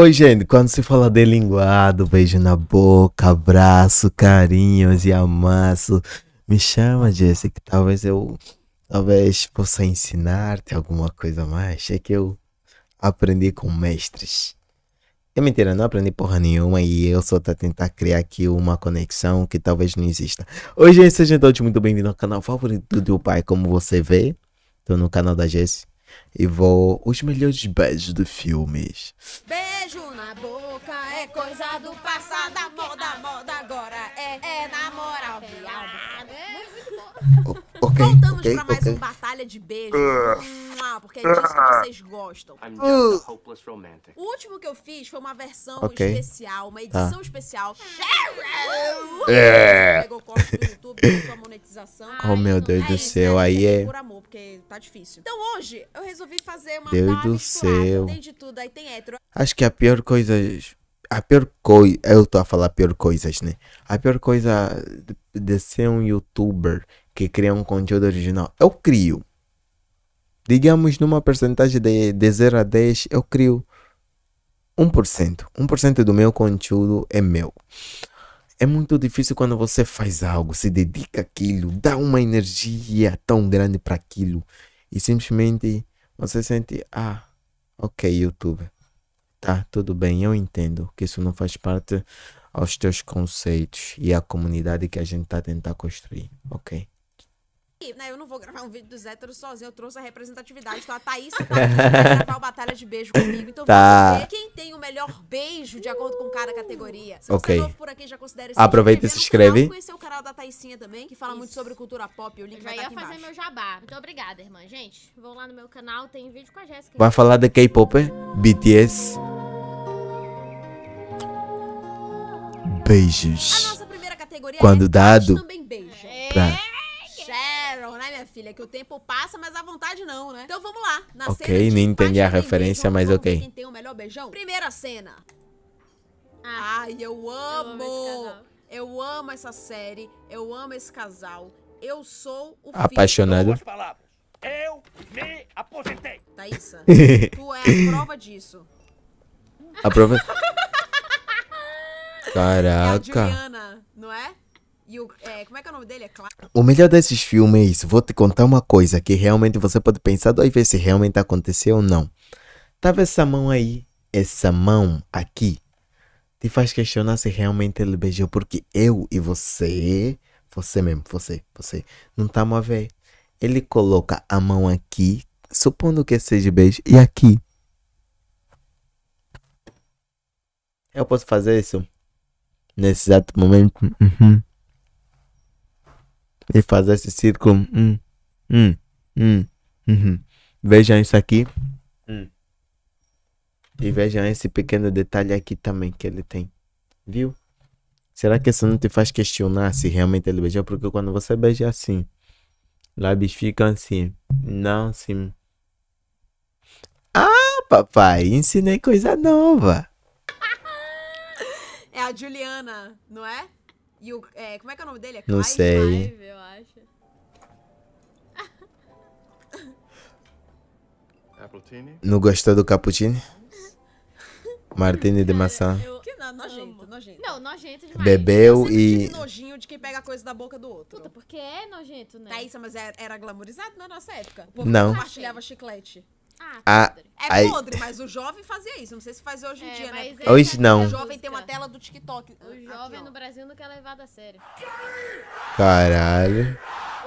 Oi, gente, quando se fala de linguado, beijo na boca, abraço, carinhos e amasso. Me chama, Jessica, talvez eu talvez possa ensinar-te alguma coisa mais. É que eu aprendi com mestres. É mentira, não aprendi porra nenhuma e eu só tô tentar criar aqui uma conexão que talvez não exista. Oi gente, sejam todos muito bem-vindos ao canal favorito do Pai, como você vê. Tô no canal da Jessica e vou os melhores beijos de filmes. Beijo na boca é coisa do passado, moda, moda agora é, é na moral, Voltamos okay, pra mais okay. uma batalha de beijos. Uh porque é disso que vocês gostam. O último que eu fiz foi uma versão okay. especial, uma tá. edição especial. É. Pegou corte do YouTube, a monetização. Oh, Ai, meu Deus é do isso, céu, aí é, é. Por amor, porque tá difícil. Então hoje eu resolvi fazer uma Deus do céu. Tem de tudo, aí tem hétero. Acho que a pior coisa a pior coisa, eu tô a falar pior coisas, né? A pior coisa de, de ser um youtuber que cria um conteúdo original. Eu crio, digamos numa percentagem de, de 0 a 10, eu crio 1%. 1% do meu conteúdo é meu. É muito difícil quando você faz algo, se dedica àquilo, dá uma energia tão grande para aquilo e simplesmente você sente, ah, ok, YouTube, tá, tudo bem, eu entendo que isso não faz parte aos teus conceitos e à comunidade que a gente está tentando construir, ok? Né, eu não vou gravar um vídeo dos héteros sozinho, eu trouxe a representatividade. Então a Thaís tá pra gravar uma Batalha de Beijo comigo. Então tá. vamos ver quem tem o melhor beijo de acordo com cada categoria. Se você é novo por aqui, já considere se Aproveita e se inscreve. Eu conhecer o canal da Thaisinha também, que fala Isso. muito sobre cultura pop. O link eu já vai tá ia fazer embaixo. meu jabá. Muito obrigada, irmã. Gente, vão lá no meu canal, tem vídeo com a Jéssica. Vai falar da K-pop, BTS. Beijos. É Quando é dado. Também beija. É. Pra que o tempo passa, mas a vontade não, né? Então vamos lá. Na ok, nem entendi a referência, mas ok. Quem tem o melhor beijão? Primeira cena. Ai, eu amo! Eu amo, eu amo essa série, eu amo esse casal. Eu sou o Apaixonado. Eu me aposentei. Thaísa, tu é a prova disso. A prova. Caraca. É a Juliana, não é? E o. É, como é que é o nome dele? É claro. O melhor desses filmes é isso. Vou te contar uma coisa que realmente você pode pensar duas vezes se realmente aconteceu ou não. Tava essa mão aí, essa mão aqui, te faz questionar se realmente ele beijou. Porque eu e você, você mesmo, você, você, não estamos a ver. Ele coloca a mão aqui, supondo que seja beijo, e aqui. Eu posso fazer isso? Nesse exato momento? Uhum e fazer esse círculo. Hum, hum, hum, uhum. Vejam isso aqui. Hum. E vejam esse pequeno detalhe aqui também que ele tem. Viu? Será que isso não te faz questionar se realmente ele beijou? Porque quando você beija assim, lábios ficam assim. Não assim. Ah, papai, ensinei coisa nova. É a Juliana, não é? E o. É, como é que é o nome dele? É Clive? Não sei. Clive, eu acho. É não gostou do cappuccino? Martini de é, maçã. Eu, que não, nojento, nojento. Não, nojento demais. Bebeu eu e. nojinho de quem pega a coisa da boca do outro. Puta, porque é nojento, né? Thaísa, mas é, era, glamourizado na nossa época. O povo não. compartilhava chiclete. Ah, ah é podre, mas o jovem fazia isso. Não sei se faz hoje em é, dia, né? Porque é hoje não. O jovem tem uma tela do TikTok. O ah, jovem aqui, no Brasil não quer levar da sério. Caralho.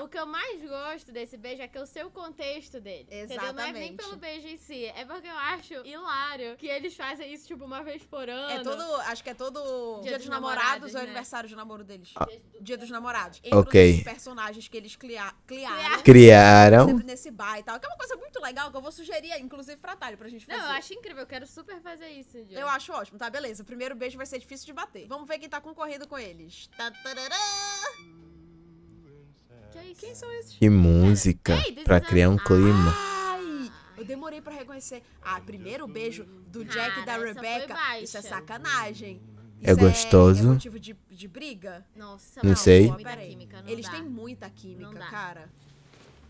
O que eu mais gosto desse beijo é que eu sei o contexto dele. Exatamente. Entendeu? Não é nem pelo beijo em si. É porque eu acho hilário que eles fazem isso, tipo, uma vez por é ano. É todo. Acho que é todo dia, dia dos, namorados, namorados né? ou aniversário de namoro deles. Dia, do... dia dos namorados. Entre ok. Os personagens que eles clia... criaram. Criaram. nesse bar e tal. Que é uma coisa muito legal que eu vou sugerir, inclusive, pra Thalio, pra gente fazer. Não, eu acho incrível. Eu quero super fazer isso. Eu acho ótimo. Tá, beleza. O primeiro beijo vai ser difícil de bater. Vamos ver quem tá concorrendo com eles. Tá, Hum e é música pra criar um clima. Ai, eu demorei pra reconhecer. Ah, primeiro beijo do Jack e da Rebecca. Isso é sacanagem. É, é gostoso. É de, de Nossa, não, não, sei. Pô, não Eles dá. têm muita química, cara.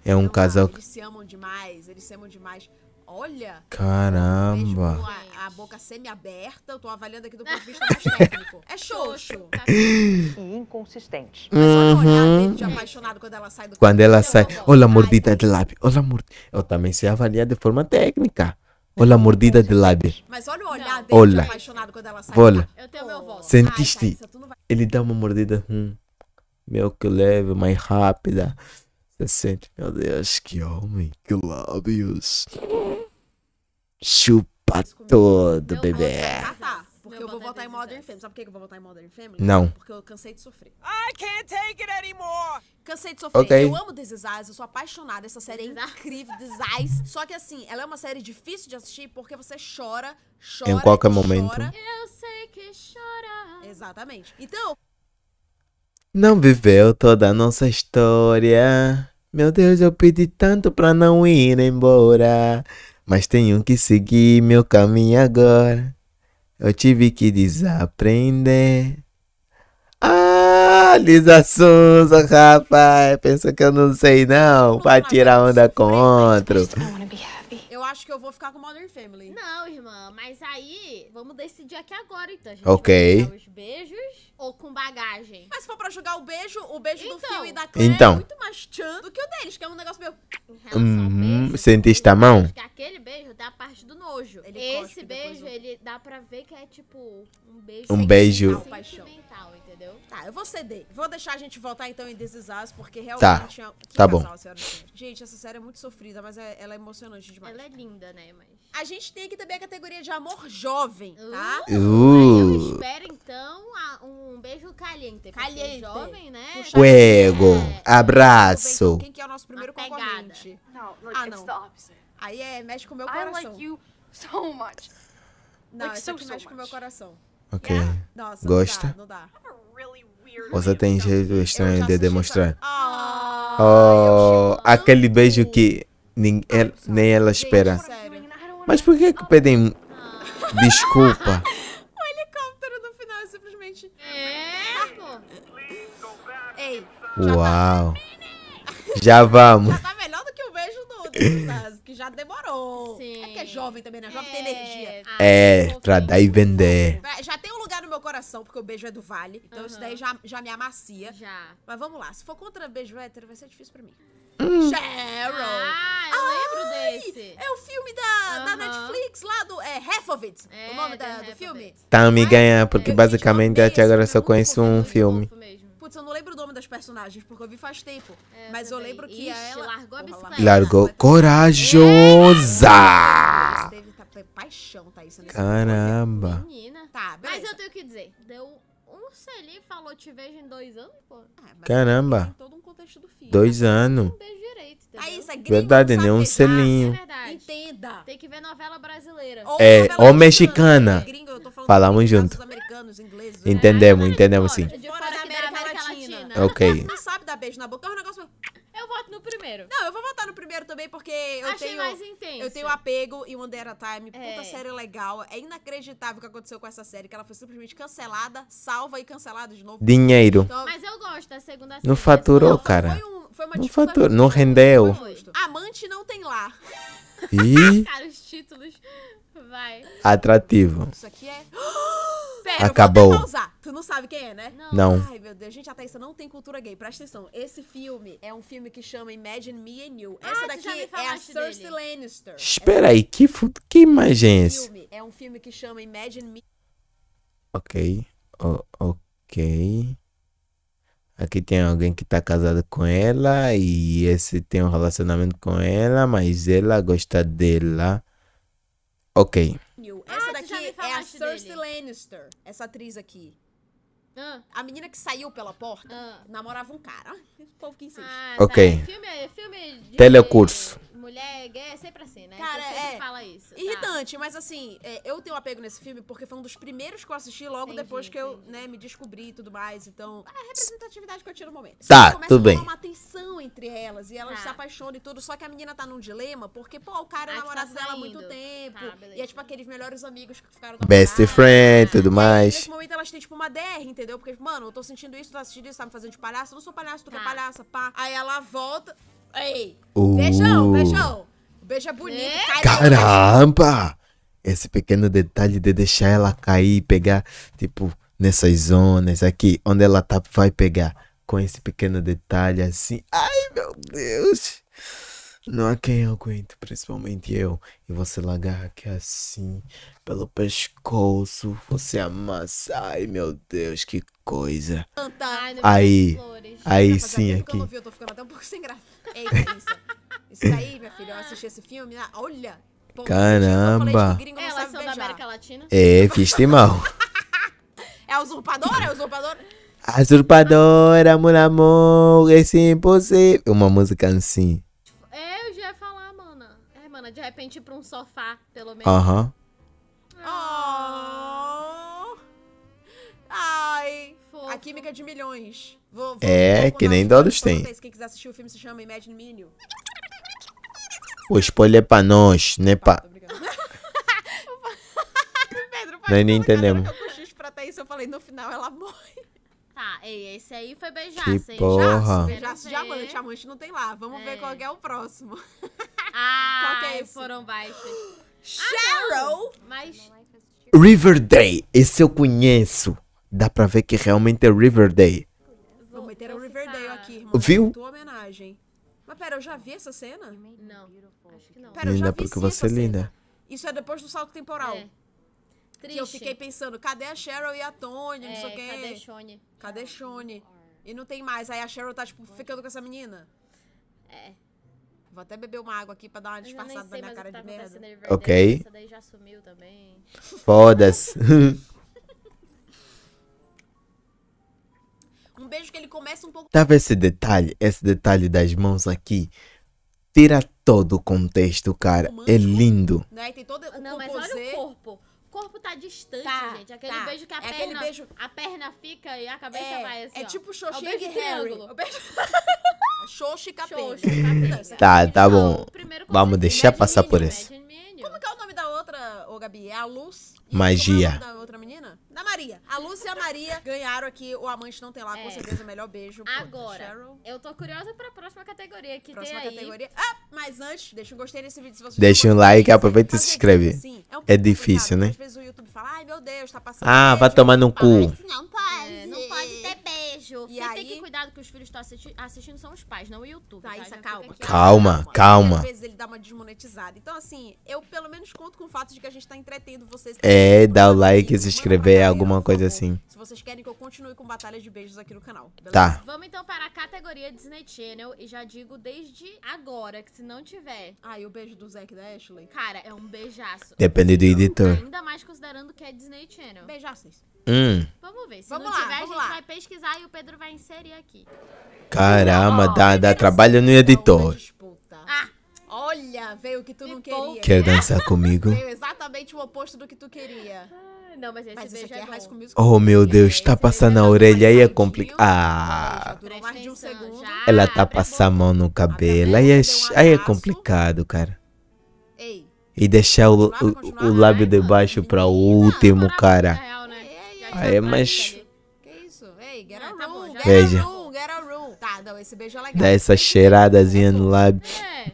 É um não casal. Dá. Eles se amam demais, eles se amam demais. Olha! Caramba! Eu vejo a, a boca semi-aberta, eu tô avaliando aqui do ponto de vista mais técnico. É xoxo. Tá e inconsistente. Mas olha o olhar uhum. dele de apaixonado quando ela sai do Quando ela sai, é olha a mordida de lábio. Olha a mordida. Eu também sei avaliar de forma técnica. Olha a mordida de lábio. Mas olha o olhar dele olha. de apaixonado quando ela sai. Olha. Eu tenho meu voto. Sentiste? Ai, Thaisa, vai... Ele dá uma mordida. Hum, meu que leve, mais rápida. Você sente, meu Deus, que homem, que lábios. Chupa todo, ah, tá. Meu bebê. Ah, Porque eu vou votar em é Modern Family. Sabe por que eu vou votar em Modern Family? Não. Porque eu cansei de sofrer. I can't take it anymore! Cansei de sofrer. Okay. Eu amo This Is Eyes, eu sou apaixonada. Essa série é incrível, This Eyes. Só que assim, ela é uma série difícil de assistir porque você chora, chora. Em qualquer chora. momento. Eu sei que chora. Exatamente. Então. Não viveu toda a nossa história. Meu Deus, eu pedi tanto pra não ir embora mas tenho que seguir meu caminho agora. Eu tive que desaprender. Ah! Ah, Lisa rapaz. Pensa que eu não sei não. Pra tirar onda com outro. Eu acho que eu vou ficar com Modern Family. Não, irmã, mas aí vamos decidir aqui agora, então. A gente ok. Vai os beijos ou com bagagem? Mas se for pra jogar o beijo, o beijo então, do filme e da Claire então. é muito mais tchan do que o deles, que é um negócio meio... Uhum, sentiste a mão? Acho que aquele beijo dá a parte do nojo. Ele Esse beijo, eu... ele dá pra ver que é tipo um beijo... Um beijo... Sentimental, entendeu? Tá, eu vou ceder. Vou deixar a gente voltar então em Desisas, porque tá, realmente é tá. tinha. tá casal, bom. Gente, essa série é muito sofrida, mas é, ela é emocionante demais. Ela é linda, né, mas. A gente tem aqui também a categoria de amor jovem, tá? Uh, uh. Eu espero então um beijo caliente. Caliente. Jovem, né? Puxa Fuego. É. Abraço. Quem que é o nosso primeiro concorrente? Não, look, ah, não. Aí é, mexe com o meu coração. I like you so much. Não, like, so, mexe so com o meu coração. Ok. Yeah. Nossa, Gosta? Não dá, não dá. Você tem jeito estranho de demonstrar. Oh, oh aquele beijo que nem ela, nem ela espera. Mas por que, que pedem desculpa? o helicóptero no final é simplesmente. É, pô. Ei. Tá Uau. Já vamos. Tá coisas que já demorou. Sim. É que é jovem também, né? Jovem é. tem energia. Ah, é, pra dar e vender. Já tem um lugar no meu coração, porque o beijo é do vale. Então uhum. isso daí já, já me amacia. Já. Mas vamos lá. Se for contra beijo hétero, vai ser difícil pra mim. Hum. Cheryl! Ah, eu Ai, lembro desse. É o filme da, da Netflix lá do. É of É, o nome da, do filme? Tá, me ganhando porque é, basicamente até agora eu só conheço um filme. Mesmo. Putz, eu não lembro o nome das personagens, porque eu vi faz tempo. É, mas eu lembro que Ixi, ela. Largou a bicicleta. largou corajosa! Tá paixão, Caramba. Menina. Tá, beleza. Mas eu tenho que dizer, deu um selinho falou te vejo em dois anos, pô. Ah, Caramba. Todo um contexto do filho. Dois né? anos. Aí, é verdade, nem Um selinho. Ah, é Entenda. Tem que ver novela brasileira. Ou é, novela ou mexicana. mexicana. Gringo, Falamos junto. Né? Entendemos, entendemos sim. É não. Ok. Não sabe dar beijo na boca, é um negócio. Eu voto no primeiro. Não, eu vou votar no primeiro também, porque eu Achei tenho. mais intenso. Eu tenho apego e One Dera Time. É. Puta série legal. É inacreditável o que aconteceu com essa série, que ela foi simplesmente cancelada, salva e cancelada de novo. Dinheiro. Então, Mas eu gosto da segunda série. Não faturou, não, cara. Foi, um, foi uma não faturou, não rendeu. Amante não tem lá. E. cara, os títulos. Vai. Atrativo. Isso aqui é. Acabou. Tu não sabe quem é, né? Não. não. Ai, meu Deus. Gente, até isso não tem cultura gay. Presta atenção. Esse filme é um filme que chama Imagine Me and You. Ah, essa ah, daqui é a Cersei dele. Lannister. Espera aí. Que, fu... que imagem é esse? Filme é um filme que chama Imagine Me... Ok. ok. Aqui tem alguém que tá casado com ela e esse tem um relacionamento com ela, mas ela gosta dela. Ok. Essa ah, daqui Cersei dele. Lannister, essa atriz aqui. Ah. A menina que saiu pela porta ah. namorava um cara. O povo que insiste. Ah, tá. Ok. É filme, é filme de Telecurso. Mulher gay é sempre assim, né? Cara, então é. Fala isso, tá. irritante, tá. mas assim, é, eu tenho apego nesse filme porque foi um dos primeiros que eu assisti logo entendi, depois que entendi. eu né, me descobri e tudo mais. Então, é a representatividade que eu tiro no momento. Tá, tudo bem. Uma entre elas e elas tá. se apaixonam e tudo. Só que a menina tá num dilema porque, pô, o cara é namorado tá dela há muito tempo. Tá, e é tipo aqueles melhores amigos que ficaram do Best friend tudo mais. E, nesse momento elas têm tipo uma DR, entendeu? Porque, mano, eu tô sentindo isso, tô assistindo isso, tá me fazendo de palhaço. Eu não sou palhaço, tu é tá. é palhaça, pá. Aí ela volta. Ei! Uh. Beijão, beijão. Beija é bonito, é? cai Caramba! Esse pequeno detalhe de deixar ela cair, pegar, tipo, nessas zonas aqui, onde ela tá, vai pegar com esse pequeno detalhe assim. Ai, ah, Ai, meu Deus. Não há quem aguente, principalmente eu. E você garra aqui assim, pelo pescoço. Você amassa. Ai, meu Deus, que coisa. Ai, aí, aí sim, aqui. Eu, vi, eu tô ficando até um pouco sem graça. isso. isso minha filha, eu assisti esse filme. Né? Olha. Caramba. É, elas são beijar. da América Latina. É, fiz mal. é usurpadora? É usurpadora? A usurpadora, amor, esse é impossível. Uma música assim. Tipo, é, eu já ia falar, mana. É, mana, de repente pra um sofá, pelo menos. Aham. Oh. Ai. Fofo. A Química de Milhões. Vou, vou, é, que nem todos têm. quem quiser assistir o filme se chama Imagine Minion. O spoiler é pra nós, né? Tá, pá? Pedro, não entendemos esse aí foi beijar, que hein? Porra. Beijaço, beijaço diamante. Diamante não tem lá. Vamos é. ver qual é o próximo. Ah, qual é esse? foram baixos. Cheryl! Ah, mas... Riverdale, esse eu conheço. Dá pra ver que realmente é Riverdale. Vou meter o Day aqui, irmão. Viu? Tua homenagem. Mas pera, eu já vi essa cena? Não, acho que não. Pera, linda, porque você é linda. Cena. Isso é depois do salto temporal. É. Triste. Que eu fiquei pensando, cadê a Cheryl e a Tony? É, não sei é, o quê. Cadê Shone? Cadê Shone? E não tem mais. Aí a Cheryl tá, tipo, ficando com essa menina. É. Vou até beber uma água aqui pra dar uma disfarçada na minha cara tá de merda. Ok. Essa daí já sumiu também. Foda-se. um beijo que ele começa um pouco. Tava esse detalhe, esse detalhe das mãos aqui. Tira todo o contexto, cara. É lindo. Né? Tem todo o Não, mas olha o corpo corpo tá distante, tá, gente. Aquele tá. beijo que a, é perna, beijo... a perna fica e a cabeça é, vai assim. É ó. tipo é Xoxi e Harry. É Xoxi e capenga. Tá, tá então, bom. Vamos deixar passar por isso. Como que é o nome da outra, ô Gabi? É a Luz. E Magia. Como é o nome da outra menina? Da Maria. A Luz e a Maria ganharam aqui o Amante Não Tem Lá, com é. certeza, o melhor beijo. Agora, Cheryl. eu tô curiosa pra próxima categoria que próxima tem categoria. Ah, mas antes, deixa um gostei nesse vídeo se você Deixa um like, aproveita e se inscreve. Sim, é, um é difícil, né? Às vezes o YouTube fala, ai meu Deus, tá passando. Ah, vai tomar no cu. Não pode. É, não pode ter e Quem aí... tem que cuidar que os filhos estão assisti assistindo são os pais, não o YouTube. Tá, tá? Isso, é calma. Calma, calma. Às vezes ele dá uma desmonetizada. Então, assim, eu pelo menos conto com o fato de que a gente tá entretendo vocês. É, dá o like, se inscrever, alguma coisa assim. Se vocês querem que eu continue com batalhas de beijos aqui no canal. Beleza? Tá. Vamos então para a categoria Disney Channel. E já digo desde agora, que se não tiver... Ah, e o beijo do Zack da Ashley? Cara, é um beijaço. Depende do editor. Ainda mais considerando que é Disney Channel. Beijaços. Hum. Vamos ver. Se vamos não lá, tiver, a gente lá. vai pesquisar e o Pedro vai inserir aqui. Caramba, oh, dá, dá trabalho no é editor. Ah, olha, veio o que tu não queria. Quer dançar comigo? Veio exatamente o oposto do que tu queria. Ah, não, mas esse mas beijo é, é, bom. Music, Oh, meu Deus, tá é passando a orelha aí é complicado. Ah, ela tá passando a mão no cabelo. Aí é, aí é complicado, cara. Ei, e deixar o, o, o lábio de baixo pra último, cara. Aí é, mais. Que isso? Ei, get ah, a tá room, get a room, get a room. Tá, não, esse beijo é legal. Dá essa cheiradazinha no lábio. É. é. é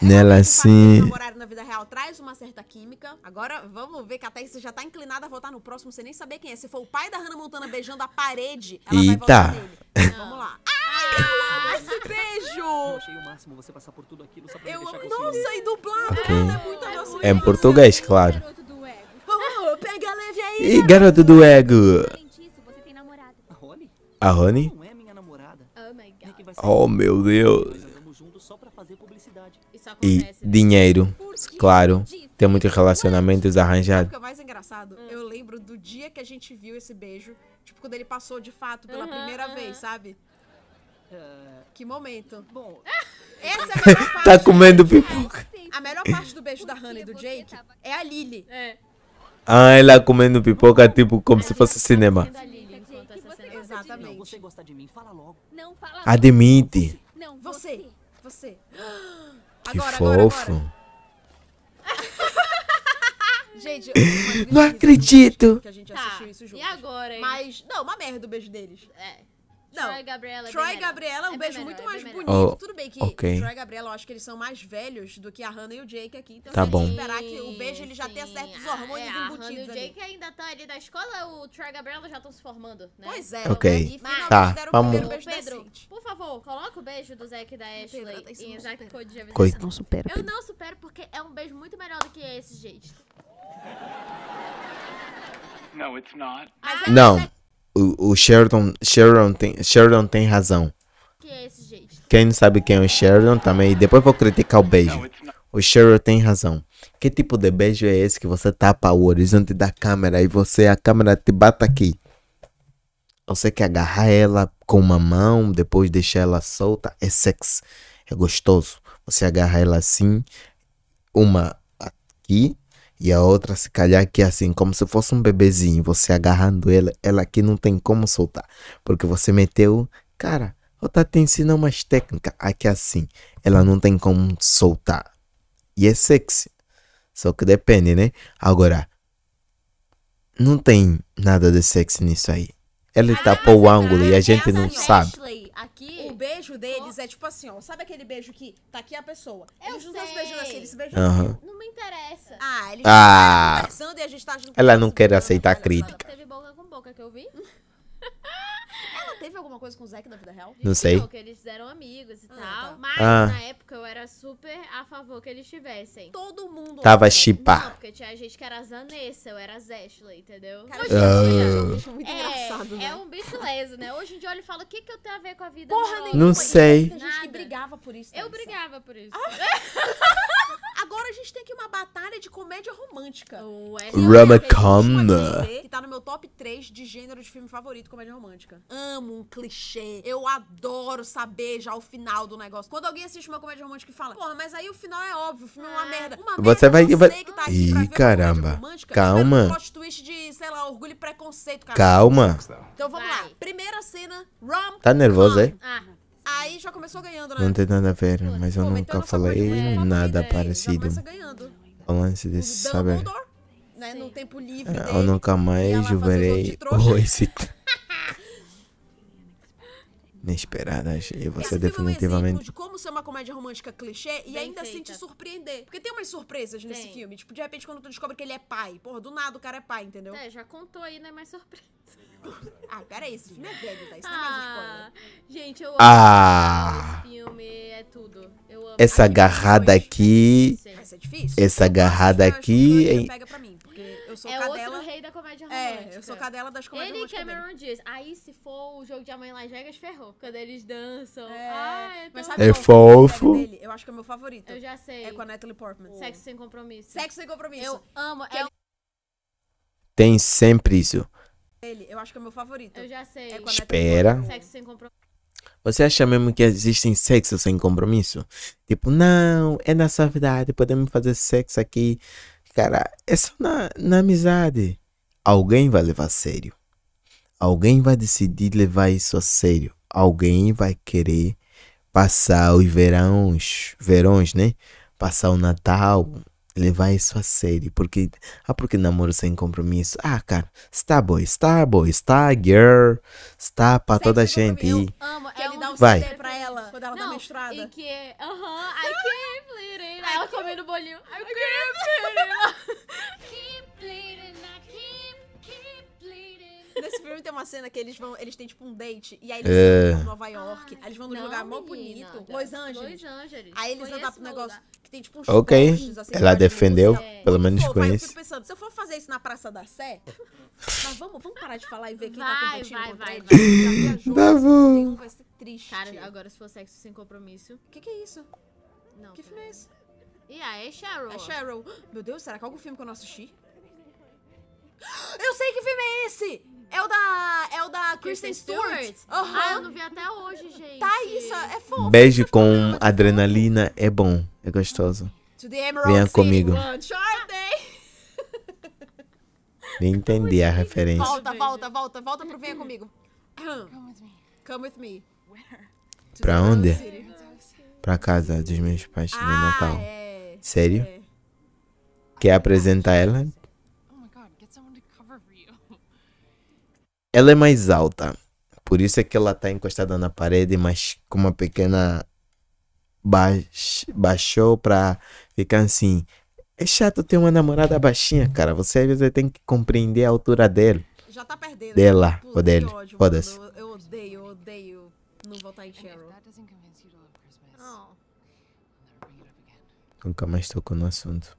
Nela assim. Namorar na vida real traz uma certa química. Agora vamos ver que a Thaís já tá inclinada a voltar no próximo sem nem saber quem é. Se for o pai da Hannah Montana beijando a parede, ela Eita. vai voltar nele. Vamos lá. ah. esse beijo! Eu achei o máximo você passar por tudo aquilo só pra eu, me deixar Nossa, e dublado, é. é muito É em português, claro. E garoto do ego? A Rony? É oh oh meu Deus. E né? dinheiro, claro. Tem muitos relacionamentos é arranjados. O é mais engraçado, hum. eu lembro do dia que a gente viu esse beijo. Tipo, quando ele passou de fato pela primeira vez, sabe? Que momento. Bom, essa é a tá parte. tá comendo pipoca. A melhor parte do beijo da Hannah e do Jake é a Lily. É. Ah, ela comendo pipoca, tipo, como se fosse cinema. Tipo, Exatamente. Admite. Não, você. Você. Que fofo. gente, não acredito. Que a gente assistiu tá, isso junto. E agora, hein? Mas, não, uma merda o beijo deles. É. Não, Troy Gabriela. Troy e Gabriela é um é beijo melhor, muito é mais bonito. Oh, Tudo bem que okay. Troy e Gabriela, eu acho que eles são mais velhos do que a Hannah e o Jake aqui. Então tá bom. esperar que o beijo ele já tenha certos ah, hormônios é, embutidos. A Hannah e o Jake ali. ainda estão ali da escola, o Troy e Gabriela já estão se formando, né? Pois é. Ok. Né? Mas, tá, vamos. Pedro, por favor, coloca o beijo do Zack e da Ashley tá em Zack Code de Coisa. Não supero. Eu não supero porque é um beijo muito melhor do que esse, gente. Não, it's not. Ah, mas não. É o, o Sheridan, Sheridan, tem, Sheridan tem razão. Quem é esse, gente? Quem não sabe quem é o Sheridan também, depois vou criticar o beijo. O Sheridan tem razão. Que tipo de beijo é esse que você tapa o horizonte da câmera e você, a câmera te bata aqui? Você quer agarrar ela com uma mão, depois deixar ela solta? É sexo. É gostoso. Você agarra ela assim, uma aqui e a outra, se calhar, que é assim, como se fosse um bebezinho, você agarrando ela, ela aqui não tem como soltar. Porque você meteu, cara, eu tá te ensinando umas técnicas. Aqui é assim, ela não tem como soltar. E é sexy. Só que depende, né? Agora, não tem nada de sexy nisso aí. Ele é tapou o ângulo e a gente não sabe. Aqui, o beijo deles é tipo assim, ó. Sabe aquele beijo que tá aqui a pessoa? Eles não estão se beijando assim, eles beijam. Uhum. Não me interessa. Ah, eles ah, estão conversando e a gente tá junto. Ela não quer aceitar a crítica. Teve boca com boca que eu vi teve alguma coisa com o Zack na vida real? Não sei. que eles eram amigos e ah, tal. Tá. Mas ah. na época eu era super a favor que eles tivessem. Todo mundo. Tava chipá. porque tinha gente que era Zanessa, eu era Zeshley, entendeu? Cara, hoje uh. é um bicho muito é, engraçado, né? É um bicho leso, né? Hoje em dia eu olho e falo, o que que eu tenho a ver com a vida Porra nenhuma. Não sei. Tem gente que brigava por isso. Eu brigava por isso. Ah. Agora a gente tem aqui uma batalha de comédia romântica. Ramacona. Que tá no meu top 3 de gênero de filme favorito, comédia romântica. Amo um clichê. Eu adoro saber já o final do negócio. Quando alguém assiste uma comédia romântica e fala, porra, mas aí o final é óbvio, o filme é uma é. merda. Uma você merda vai. Você vai... que tá aqui Ih, caramba. É Calma. twist de, sei lá, orgulho e preconceito, cara. Calma. Então vamos vai. lá. Primeira cena, rom. Tá nervoso aí? Ah. Ah. Aí já começou ganhando, né? Não tem nada a ver, mas eu Pô, nunca então falei é, nada é, parecido. Já ganhando. O lance desse saber. Né? No tempo livre. Eu dele, nunca mais juverei ou esse inesperada, e você Esse definitivamente. É um de como ser uma comédia romântica clichê e Bem ainda assim feita. assim te surpreender. Porque tem umas surpresas nesse tem. filme. Tipo, de repente, quando tu descobre que ele é pai. Porra, do nada o cara é pai, entendeu? É, já contou aí, não é mais surpresa. ah, aí, esse filme é velho, tá? Isso não é mais ah, Gente, eu ah. amo ah, esse filme, é tudo. Essa agarrada aqui. Essa, é essa agarrada aqui. É, sou é cadela. Outro rei da comédia romântica. É, eu sou cadela das comédias românticas. Ele Cameron diz. Aí se for o jogo de amanhã em Las Vegas, ferrou. Quando eles dançam. É, ah, é, mas sabe é, é fofo. Dele? Eu acho que é o meu favorito. Eu já sei. É com a Natalie Portman. Oh. Sexo sem compromisso. Sexo sem compromisso. Eu amo. É... Tem sempre isso. Ele, eu acho que é o meu favorito. Eu já sei. É com a Espera. Natalie Sexo sem compromisso. Você acha mesmo que existem sexo sem compromisso? Tipo, não, é na sua verdade, podemos fazer sexo aqui Cara, é só na, na amizade. Alguém vai levar a sério. Alguém vai decidir levar isso a sério. Alguém vai querer passar os verões, verões, né? Passar o Natal, levar isso a sério, porque ah, porque namoro sem compromisso. Ah, cara, está boy, está boy, está girl, está para toda a gente. Eu amo, é ele um dá um vai. pra ela quando ela tá Não, tá menstruada. E que, aham, uh -huh, I can't bleed it. Aí ela comendo bolinho. I can't bleed it. Keep bleeding Nesse filme tem uma cena que eles vão, eles têm tipo um date, e aí eles é. vão pra Nova York. Ai, aí eles vão num lugar mó bonito. Los Angeles. Los Angeles. Aí eles vão pra um negócio lugar. que tem tipo uns Ok. Postos, assim, Ela defendeu, é. pelo menos Pô, conhece. Eu fico pensando, se eu for fazer isso na Praça da Sé, mas vamos, vamos parar de falar e ver quem tá vai, tá competindo vai, contra vai, ele. Vai, vai, tá bom. Nenhum vai ser triste. Cara, agora se for sexo sem compromisso. O que, que é isso? Não. Que filme é esse? E yeah, aí, é Cheryl. É Cheryl. Meu Deus, será que é algum filme que eu não assisti? eu sei que filme é esse! É o da. É o da Kristen Stewart. Uhum. Ah, eu não vi até hoje, gente. Tá isso, é fofo. Beijo tá com adrenalina é bom, é gostoso. Venha comigo. Nem entendi a referência. Volta, volta, volta, volta pro Venha Comigo. Come with me. Pra onde? Pra casa dos meus pais no ah, Natal. É. Sério? É. Quer apresentar ela? Ela é mais alta. Por isso é que ela está encostada na parede, mas com uma pequena. Baix... Baixou para ficar assim. É chato ter uma namorada baixinha, cara. Você às vezes tem que compreender a altura dele. Já tá perdendo. Dela, ou dele. Foda-se. Eu, eu odeio, eu odeio não voltar em Cheryl. Nunca mais tocou no assunto.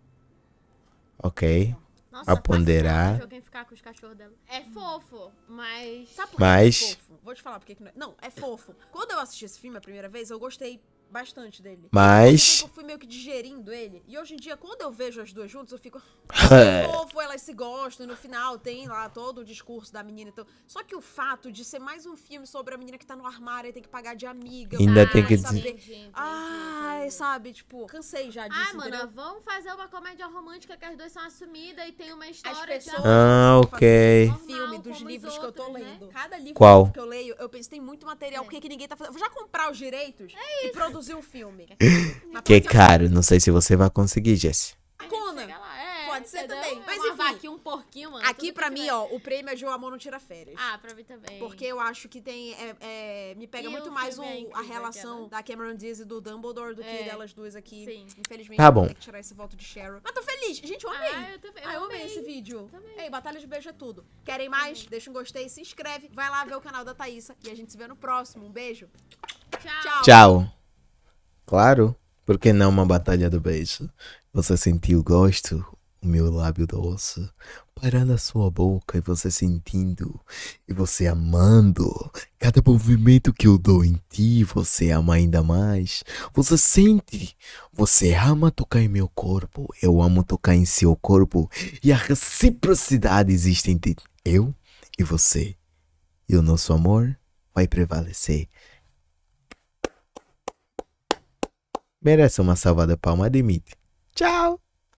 Ok. Nossa, a ponderar. Alguém ficar com os cachorros dela. É fofo, mas. Sabe por mas... que é fofo? Vou te falar porque que não é. Não, é fofo. Quando eu assisti esse filme a primeira vez, eu gostei bastante dele. Mas. Eu fui meio que digerindo ele. E hoje em dia, quando eu vejo as duas juntas, eu fico. Fofo, elas se gostam. E no final tem lá todo o discurso da menina. Então... Só que o fato de ser mais um filme sobre a menina que tá no armário e tem que pagar de amiga. Ainda ah, tem que dizer. Ai, sabe? Tipo, cansei já disso. Ah, mano, vamos fazer uma comédia romântica que as duas são assumidas e tem uma história. As pessoas... Ah, ok. Um filme dos livros outros, que eu tô né? lendo. Cada livro Qual? que eu leio, eu penso, tem muito material. É. Por que, que ninguém tá fazendo? Eu vou já comprar os direitos é e produzir produzir um filme. que é caro, não sei se você vai conseguir, Jess. Conan. É, Pode ser também. Mas enfim. Aqui um porquinho, mano. Aqui pra mim, ó, o prêmio é João O Amor Não Tira Férias. Ah, pra mim também. Porque eu acho que tem. É, é, me pega e muito mais é a relação daquela. da Cameron Diaz e do Dumbledore do que é, delas duas aqui. Sim. Infelizmente, tá bom. tem que tirar esse voto de Cheryl. Mas tô feliz. Gente, eu amei. Ah, eu também. Ah, eu amei, esse vídeo. Também. Ei, Batalha de Beijo é tudo. Querem mais? Deixa um gostei, se inscreve. Vai lá ver o canal da Thaísa e a gente se vê no próximo. Um beijo. Tchau. Tchau. Claro, porque não uma batalha do beijo? Você sentiu o gosto, o meu lábio doce, parando a sua boca e você sentindo, e você amando. Cada movimento que eu dou em ti, você ama ainda mais. Você sente, você ama tocar em meu corpo, eu amo tocar em seu corpo, e a reciprocidade existe entre eu e você. E o nosso amor vai prevalecer. merece uma salva de palma, admite. Tchau!